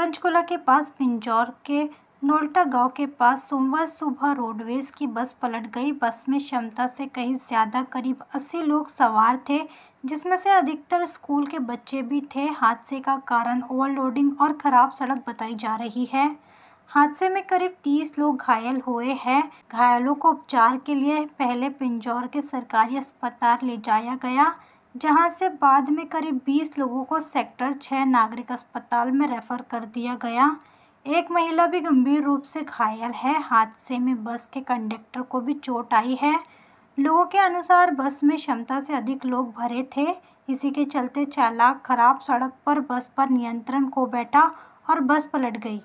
पंचकुला के पास पिंजौर के नोल्टा गांव के पास सोमवार सुबह रोडवेज की बस पलट गई बस में क्षमता से कहीं ज़्यादा करीब अस्सी लोग सवार थे जिसमें से अधिकतर स्कूल के बच्चे भी थे हादसे का कारण ओवरलोडिंग और ख़राब सड़क बताई जा रही है हादसे में करीब तीस लोग घायल हुए हैं घायलों को उपचार के लिए पहले पिंजौर के सरकारी अस्पताल ले जाया गया जहां से बाद में करीब 20 लोगों को सेक्टर 6 नागरिक अस्पताल में रेफर कर दिया गया एक महिला भी गंभीर रूप से घायल है हादसे में बस के कंडक्टर को भी चोट आई है लोगों के अनुसार बस में क्षमता से अधिक लोग भरे थे इसी के चलते चालक खराब सड़क पर बस पर नियंत्रण को बैठा और बस पलट गई